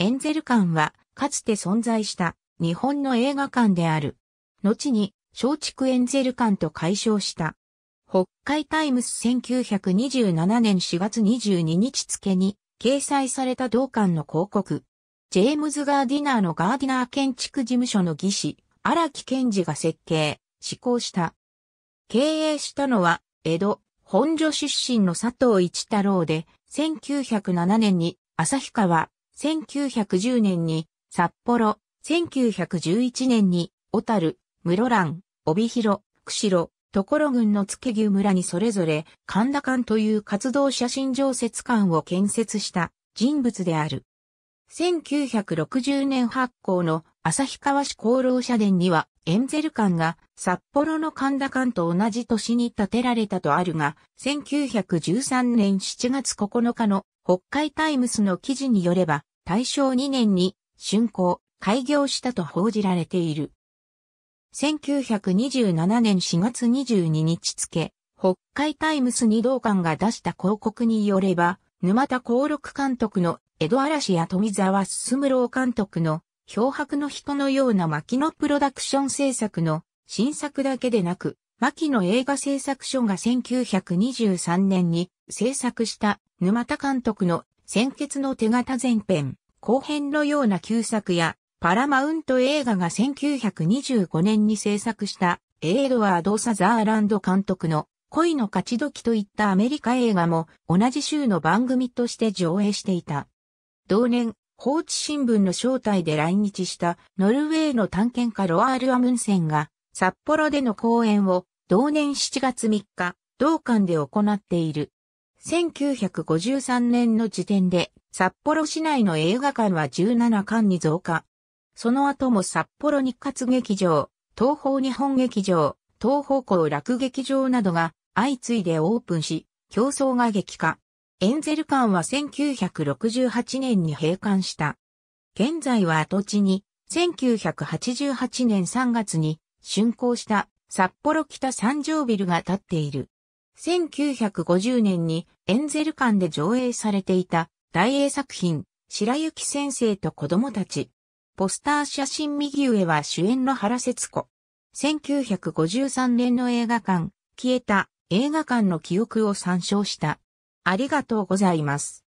エンゼル館は、かつて存在した日本の映画館である。後に、松竹エンゼル館と解消した。北海タイムス1927年4月22日付に掲載された同館の広告。ジェームズ・ガーディナーのガーディナー建築事務所の技師、荒木健二が設計、施行した。経営したのは、江戸、本所出身の佐藤一太郎で、1907年に旭川、1910年に札幌、1911年に小樽、室蘭、帯広、釧路、所郡の付牛村にそれぞれ神田館という活動写真常設館を建設した人物である。1960年発行の旭川市功労社殿にはエンゼル館が札幌の神田館と同じ年に建てられたとあるが、1913年7月9日の北海タイムスの記事によれば、大正2年に竣工、開業したと報じられている。1927年4月22日付、北海タイムス二道館が出した広告によれば、沼田幸六監督の江戸嵐や富沢進郎監督の漂白の人のような牧野プロダクション制作の新作だけでなく、牧野映画制作所が1923年に制作した沼田監督の先決の手形前編、後編のような旧作や、パラマウント映画が1925年に制作したエードワード・サザーランド監督の恋の勝ち時といったアメリカ映画も同じ週の番組として上映していた。同年、放置新聞の招待で来日したノルウェーの探検家ロアール・アムンセンが札幌での公演を同年7月3日、同館で行っている。1953年の時点で、札幌市内の映画館は17館に増加。その後も札幌日活劇場、東方日本劇場、東方向落劇場などが相次いでオープンし、競争が激化。エンゼル館は1968年に閉館した。現在は跡地に、1988年3月に竣工した札幌北三条ビルが建っている。1950年にエンゼル館で上映されていた大英作品、白雪先生と子供たち。ポスター写真右上は主演の原節子。1953年の映画館、消えた映画館の記憶を参照した。ありがとうございます。